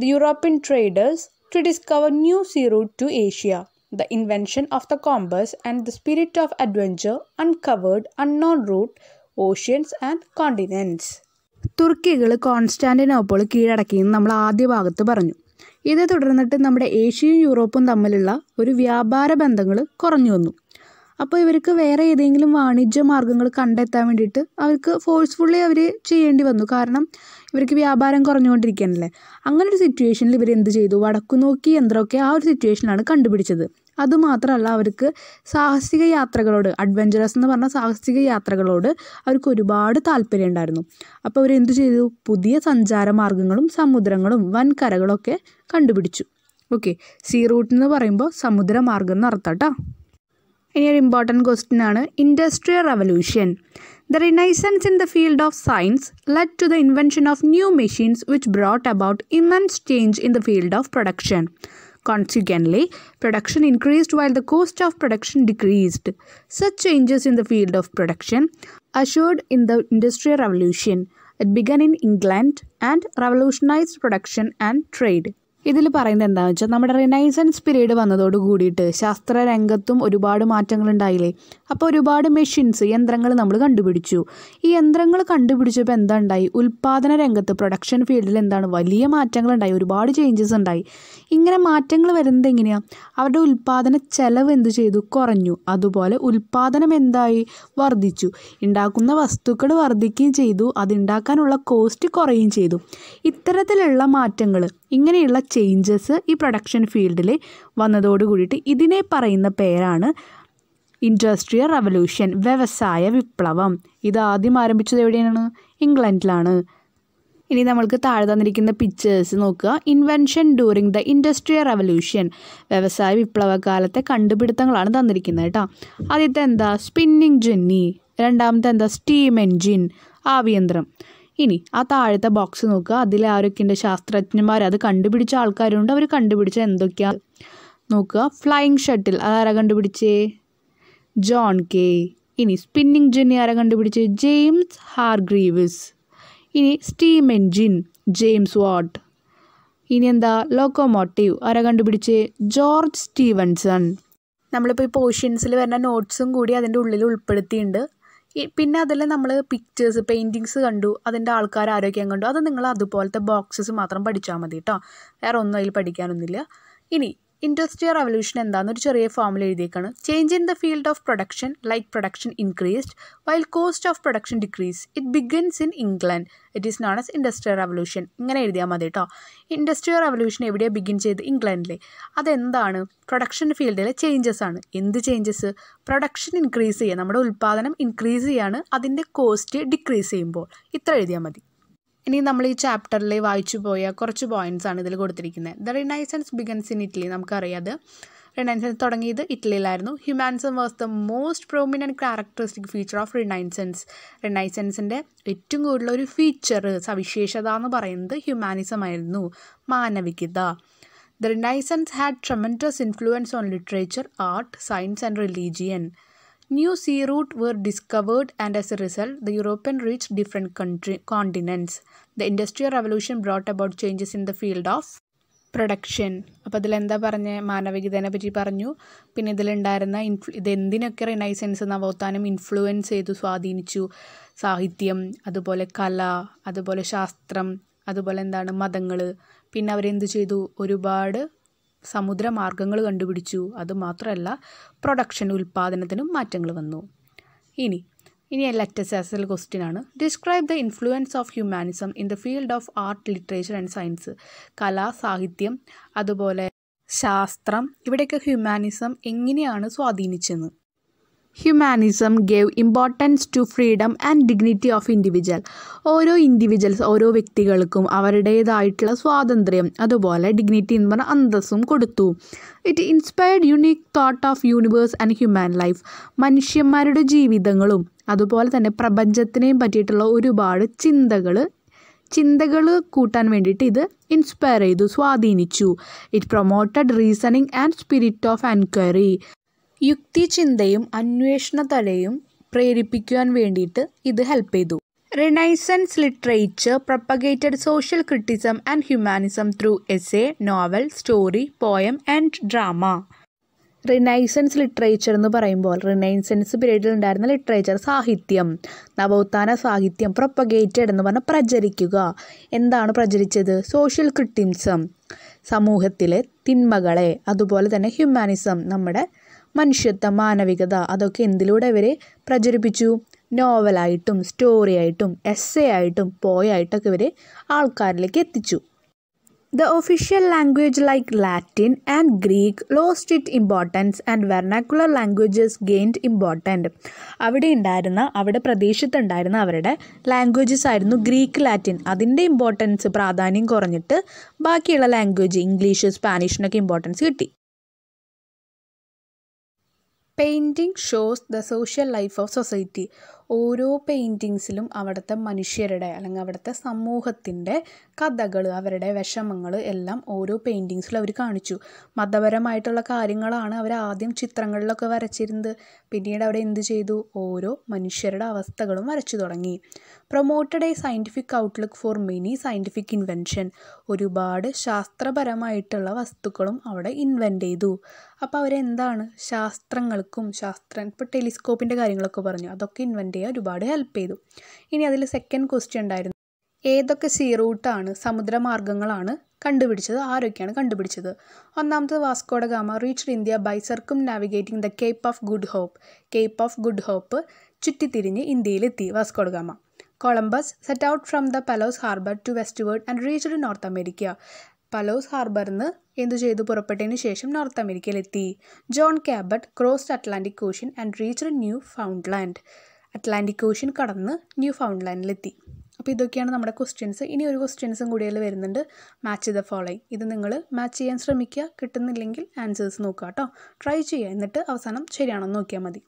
the European traders to discover new sea route to Asia The invention of the compass and the spirit of adventure uncovered unknown route, oceans and continents. തുർക്കികൾ കോൺസ്റ്റാന്റിനോപ്പോൾ കീഴടക്കിയെന്ന് നമ്മൾ ആദ്യ ഭാഗത്ത് പറഞ്ഞു ഇത് തുടർന്നിട്ട് നമ്മുടെ ഏഷ്യയും യൂറോപ്പും തമ്മിലുള്ള ഒരു വ്യാപാര ബന്ധങ്ങൾ കുറഞ്ഞു വന്നു അപ്പോൾ ഇവർക്ക് വേറെ ഏതെങ്കിലും വാണിജ്യ മാർഗ്ഗങ്ങൾ കണ്ടെത്താൻ വേണ്ടിയിട്ട് അവർക്ക് ഫോഴ്സ്ഫുള്ളി അവർ ചെയ്യേണ്ടി വന്നു കാരണം ഇവർക്ക് വ്യാപാരം കുറഞ്ഞുകൊണ്ടിരിക്കുകയാണല്ലേ അങ്ങനെ ഒരു സിറ്റുവേഷനിൽ ഇവർ എന്ത് ചെയ്തു നോക്കി യന്ത്രമൊക്കെ ആ ഒരു സിറ്റുവേഷനിലാണ് കണ്ടുപിടിച്ചത് അതുമാത്രമല്ല അവർക്ക് സാഹസിക യാത്രകളോട് അഡ്വഞ്ചറസ് എന്ന് പറഞ്ഞ സാഹസിക യാത്രകളോട് അവർക്ക് ഒരുപാട് താല്പര്യം ഉണ്ടായിരുന്നു അപ്പോൾ അവർ എന്ത് ചെയ്തു പുതിയ സഞ്ചാര മാർഗ്ഗങ്ങളും സമുദ്രങ്ങളും വൻകരകളൊക്കെ കണ്ടുപിടിച്ചു ഓക്കെ സീ റൂട്ട് എന്ന് പറയുമ്പോൾ സമുദ്രമാർഗം നടത്താം കേട്ടോ ഇനി ഒരു ഇമ്പോർട്ടൻറ്റ് ക്വസ്റ്റ്യൻ ആണ് industrial revolution the Renaissance in the field of science led to the invention of new machines which brought about immense change in the field of production Consequently, production increased while the cost of production decreased. Such changes in the field of production assured in the Industrial Revolution. It began in England and revolutionized production and trade. ഇതിൽ പറയുന്നത് എന്താണെന്ന് വെച്ചാൽ നമ്മുടെ റിനൈസൻസ് പീരീഡ് വന്നതോട് കൂടിയിട്ട് ശാസ്ത്രരംഗത്തും ഒരുപാട് മാറ്റങ്ങൾ ഉണ്ടായില്ലേ അപ്പോൾ ഒരുപാട് മെഷീൻസ് യന്ത്രങ്ങൾ നമ്മൾ കണ്ടുപിടിച്ചു ഈ യന്ത്രങ്ങൾ കണ്ടുപിടിച്ചപ്പോൾ എന്താ ഉണ്ടായി ഉൽപ്പാദന രംഗത്ത് പ്രൊഡക്ഷൻ ഫീൽഡിൽ എന്താണ് വലിയ മാറ്റങ്ങൾ ഉണ്ടായി ഒരുപാട് ചേഞ്ചസ് ഉണ്ടായി ഇങ്ങനെ മാറ്റങ്ങൾ വരുന്നത് എങ്ങനെയാണ് അവരുടെ ഉൽപ്പാദന ചെലവ് എന്ത് ചെയ്തു കുറഞ്ഞു അതുപോലെ ഉൽപ്പാദനം എന്തായി വർദ്ധിച്ചു ഉണ്ടാക്കുന്ന വസ്തുക്കൾ വർദ്ധിക്കുകയും ചെയ്തു അതുണ്ടാക്കാനുള്ള കോസ്റ്റ് കുറയുകയും ചെയ്തു ഇത്തരത്തിലുള്ള മാറ്റങ്ങൾ ഇങ്ങനെയുള്ള ചേഞ്ചസ് ഈ പ്രൊഡക്ഷൻ ഫീൽഡിൽ വന്നതോടുകൂടിയിട്ട് ഇതിനെ പറയുന്ന പേരാണ് ഇൻഡസ്ട്രിയൽ റവല്യൂഷൻ വ്യവസായ വിപ്ലവം ഇത് ആദ്യം ആരംഭിച്ചത് എവിടെയാണ് ഇംഗ്ലണ്ടിലാണ് ഇനി നമ്മൾക്ക് താഴെ തന്നിരിക്കുന്ന പിക്ചേഴ്സ് നോക്കുക invention during the industrial revolution വ്യവസായ വിപ്ലവകാലത്തെ കണ്ടുപിടുത്തങ്ങളാണ് തന്നിരിക്കുന്നത് കേട്ടോ ആദ്യത്തെ എന്താ സ്പിന്നിങ് ജെന്നി രണ്ടാമത്തെ എന്താ സ്റ്റീം എൻജിൻ ആവിയന്ത്രം ഇനി ആ താഴത്തെ ബോക്സ് നോക്കുക അതിൽ ആരൊക്കെ ശാസ്ത്രജ്ഞന്മാർ അത് കണ്ടുപിടിച്ച ആൾക്കാരുണ്ട് അവർ കണ്ടുപിടിച്ച എന്തൊക്കെയാ നോക്കുക ഫ്ലൈയിങ് ഷട്ടിൽ അതാരാ കണ്ടുപിടിച്ചേ ജോൺ കെ ഇനി സ്പിന്നിങ് ജെന്നി ആരാ കണ്ടുപിടിച്ച് ജെയിംസ് ഹാർഗ്രീവിസ് ഇനി സ്റ്റീം എൻജിൻ ജെയിംസ് വാട്ട് ഇനി എന്താ ലോക്കോമോട്ടീവ് ആരാ കണ്ടുപിടിച്ച് ജോർജ് സ്റ്റീവൻസൺ നമ്മളിപ്പോൾ ഈ പോർഷൻസിൽ വരുന്ന നോട്ട്സും കൂടി അതിൻ്റെ ഉള്ളിൽ ഉൾപ്പെടുത്തിയിട്ടുണ്ട് പിന്നെ അതെല്ലാം നമ്മൾ പിക്ചേഴ്സ് പെയിൻറ്റിങ്സ് കണ്ടു അതിൻ്റെ ആൾക്കാർ ആരോഗ്യം കണ്ടു അത് നിങ്ങൾ അതുപോലത്തെ ബോക്സസ് മാത്രം പഠിച്ചാൽ മതി കേട്ടോ വേറെ ഒന്നും അതിൽ പഠിക്കാനൊന്നുമില്ല ഇനി ഇൻഡസ്ട്രിയൽ റവല്യൂഷൻ എന്താണെന്ന് ഒരു ചെറിയ ഫോമിൽ എഴുതിയേക്കാണ് change in the field of production like production increased while cost of production decrease it begins in England it is known as industrial revolution ഇങ്ങനെ എഴുതിയാൽ മതി കേട്ടോ ഇൻഡസ്ട്രിയൽ റവല്യൂഷൻ എവിടെയാണ് ബിഗിൻ ചെയ്ത് ഇംഗ്ലണ്ടിലെ അതെന്താണ് പ്രൊഡക്ഷൻ ഫീൽഡിലെ ചേഞ്ചസ് ആണ് എന്ത് ചേഞ്ചസ് പ്രൊഡക്ഷൻ ഇൻക്രീസ് ചെയ്യുക നമ്മുടെ ഉൽപ്പാദനം ഇൻക്രീസ് ചെയ്യാണ് അതിൻ്റെ കോസ്റ്റ് ഡിക്രീസ് ചെയ്യുമ്പോൾ ഇത്ര എഴുതിയാൽ മതി ഇനി നമ്മൾ ഈ ചാപ്റ്ററിൽ വായിച്ചു പോയ കുറച്ച് പോയിന്റ്സ് ആണ് ഇതിൽ കൊടുത്തിരിക്കുന്നത് the renaissance begins in Italy നമുക്കറിയാതെ റിനൈൻസൻസ് തുടങ്ങിയത് ഇറ്റലിയിലായിരുന്നു humanism was the most prominent characteristic feature of renaissance റിനൈസൻസിൻ്റെ ഏറ്റവും കൂടുതൽ ഒരു ഫീച്ചർ സവിശേഷത എന്ന് പറയുന്നത് ഹ്യൂമാനിസം ആയിരുന്നു മാനവികത the renaissance had tremendous influence on literature art science and religion New sea route were discovered and as a result, the European reached different country, continents. The Industrial Revolution brought about changes in the field of production അപ്പോൾ ഇതിലെന്താ പറഞ്ഞ മാനവികതേനെ പറ്റി പറഞ്ഞു പിന്നെ ഇതിലുണ്ടായിരുന്ന ഇൻഫ്ലു ഇതെന്തിനൊക്കെ റിനൈസൻസ് നവോത്ഥാനം ഇൻഫ്ലുവൻസ് ചെയ്തു സ്വാധീനിച്ചു സാഹിത്യം അതുപോലെ കല അതുപോലെ ശാസ്ത്രം അതുപോലെ എന്താണ് മതങ്ങൾ പിന്നെ അവരെന്ത് ചെയ്തു ഒരുപാട് സമുദ്രമാർഗങ്ങൾ കണ്ടുപിടിച്ചു അതുമാത്രമല്ല പ്രൊഡക്ഷൻ ഉൽപ്പാദനത്തിനും മാറ്റങ്ങൾ വന്നു ഇനി ഇനി ലെറ്റസ്റ്റ് ആസ് ക്വസ്റ്റ്യൻ ആണ് describe the influence of humanism in the field of art literature and science കല സാഹിത്യം അതുപോലെ ശാസ്ത്രം ഇവിടെയൊക്കെ ഹ്യൂമാനിസം എങ്ങനെയാണ് സ്വാധീനിച്ചത് humanism gave importance to freedom and dignity of individual ഓരോ ഇൻഡിവിജ്വൽസ് ഓരോ വ്യക്തികൾക്കും അവരുടേതായിട്ടുള്ള സ്വാതന്ത്ര്യം അതുപോലെ ഡിഗ്നിറ്റി എന്ന് പറഞ്ഞ അന്തസ്സും കൊടുത്തു it inspired unique thought of universe and human life മനുഷ്യന്മാരുടെ ജീവിതങ്ങളും അതുപോലെ തന്നെ പ്രപഞ്ചത്തിനെയും പറ്റിയിട്ടുള്ള ഒരുപാട് ചിന്തകൾ ചിന്തകൾ കൂട്ടാൻ വേണ്ടിയിട്ട് ഇത് ഇൻസ്പയർ ചെയ്തു സ്വാധീനിച്ചു it promoted reasoning and spirit of enquiry യുക്തിചിന്തയും അന്വേഷണത്തലയും പ്രേരിപ്പിക്കുവാൻ വേണ്ടിയിട്ട് ഇത് ഹെൽപ്പ് ചെയ്തു renaissance literature propagated social criticism and humanism through essay novel story poem and drama renaissance literature എന്ന് പറയുമ്പോൾ റിനൈസൻസ് പീരീഡിൽ ഉണ്ടായിരുന്ന ലിറ്ററേച്ചർ സാഹിത്യം നവോത്ഥാന സാഹിത്യം പ്രൊപ്പഗേറ്റഡ് എന്ന് പറഞ്ഞാൽ പ്രചരിക്കുക എന്താണ് പ്രചരിച്ചത് സോഷ്യൽ ക്രിട്ടിംസം സമൂഹത്തിലെ തിന്മകളെ അതുപോലെ തന്നെ ഹ്യൂമാനിസം നമ്മുടെ മനുഷ്യത്വം മാനവികത അതൊക്കെ എന്തിലൂടെ അവരെ പ്രചരിപ്പിച്ചു നോവലായിട്ടും സ്റ്റോറി ആയിട്ടും എസ്സേ ആയിട്ടും പോയായിട്ടൊക്കെ ഇവരെ ആൾക്കാരിലേക്ക് എത്തിച്ചു the official language like Latin and Greek lost it importance and vernacular languages gained important അവിടെ ഉണ്ടായിരുന്ന അവിടെ പ്രദേശത്തുണ്ടായിരുന്ന അവരുടെ ലാംഗ്വേജസ് ആയിരുന്നു ഗ്രീക്ക് ലാറ്റിൻ അതിൻ്റെ ഇമ്പോർട്ടൻസ് പ്രാധാന്യം കുറഞ്ഞിട്ട് ബാക്കിയുള്ള ലാംഗ്വേജ് ഇംഗ്ലീഷ് സ്പാനിഷിനൊക്കെ ഇമ്പോർട്ടൻസ് കിട്ടി Painting shows the social life of society. ഓരോ പെയിൻറ്റിങ്സിലും അവിടുത്തെ മനുഷ്യരുടെ അല്ലെങ്കിൽ അവിടുത്തെ സമൂഹത്തിൻ്റെ കഥകൾ അവരുടെ വിഷമങ്ങൾ എല്ലാം ഓരോ പെയിൻറ്റിങ്സിലും അവർ കാണിച്ചു മതപരമായിട്ടുള്ള കാര്യങ്ങളാണ് അവർ ആദ്യം ചിത്രങ്ങളിലൊക്കെ വരച്ചിരുന്നത് പിന്നീട് അവിടെ എന്ത് ചെയ്തു ഓരോ മനുഷ്യരുടെ അവസ്ഥകളും വരച്ചു തുടങ്ങി promoted a scientific outlook for many scientific invention ഒരുപാട് ശാസ്ത്രപരമായിട്ടുള്ള വസ്തുക്കളും അവിടെ ഇൻവെൻ്റ് ചെയ്തു അപ്പോൾ അവരെന്താണ് ശാസ്ത്രങ്ങൾക്കും ശാസ്ത്ര ഇപ്പോൾ ടെലിസ്കോപ്പിൻ്റെ കാര്യങ്ങളൊക്കെ പറഞ്ഞു അതൊക്കെ ഇൻവെൻ്റ് ഇന്ത്യ ഒരുപാട് ഹെൽപ്പ് ചെയ്തു ഇനി അതിൽ സെക്കൻഡ് ക്വസ്റ്റ്യൻ ഉണ്ടായിരുന്നു ഏതൊക്കെ സീ റൂട്ടാണ് സമുദ്രമാർഗ്ഗങ്ങളാണ് കണ്ടുപിടിച്ചത് ആരൊക്കെയാണ് കണ്ടുപിടിച്ചത് ഒന്നാമത്തത് Vasco da Gama reached India by circumnavigating the Cape of Good Hope Cape of Good Hope ചുറ്റിത്തിരിഞ്ഞ് ഇന്ത്യയിലെത്തി Vasco da Gama Columbus set out from the Palos harbour to westward and reached North America Palos ഹാർബറിൽ നിന്ന് എന്തു ചെയ്തു പുറപ്പെട്ടതിന് ശേഷം നോർത്ത് അമേരിക്കയിലെത്തി John Cabot crossed Atlantic Ocean and reached Newfoundland Atlantic Ocean കടന്ന് ന്യൂ ഫൗണ്ട്ലാൻഡിലെത്തി അപ്പോൾ ഇതൊക്കെയാണ് നമ്മുടെ ക്വസ്റ്റ്യൻസ് ഇനി ഒരു ക്വസ്റ്റ്യൻസും കൂടിയിൽ വരുന്നുണ്ട് മാച്ച് ദ ഫോളോയിങ് ഇത് നിങ്ങൾ മാച്ച് ചെയ്യാൻ ശ്രമിക്കുക കിട്ടുന്നില്ലെങ്കിൽ ആൻസേഴ്സ് നോക്കുക കേട്ടോ ട്രൈ ചെയ്യുക എന്നിട്ട് അവസാനം ശരിയാണോ നോക്കിയാൽ മതി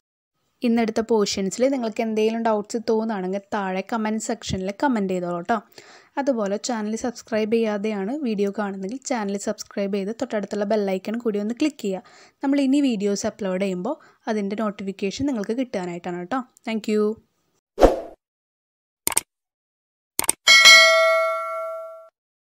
ഇന്നെടുത്ത പോർഷൻസിൽ നിങ്ങൾക്ക് എന്തെങ്കിലും ഡൗട്ട്സ് തോന്നുകയാണെങ്കിൽ താഴെ കമൻറ്റ് സെക്ഷനിൽ കമൻറ്റ് ചെയ്തോളൂ കേട്ടോ അതുപോലെ ചാനൽ സബ്സ്ക്രൈബ് ചെയ്യാതെയാണ് വീഡിയോ കാണുന്നതെങ്കിൽ ചാനൽ സബ്സ്ക്രൈബ് ചെയ്ത് തൊട്ടടുത്തുള്ള ബെല്ലൈക്കൺ കൂടി ഒന്ന് ക്ലിക്ക് ചെയ്യുക നമ്മൾ ഇനി വീഡിയോസ് അപ്ലോഡ് ചെയ്യുമ്പോൾ അതിൻ്റെ നോട്ടിഫിക്കേഷൻ നിങ്ങൾക്ക് കിട്ടാനായിട്ടാണ് കേട്ടോ താങ്ക്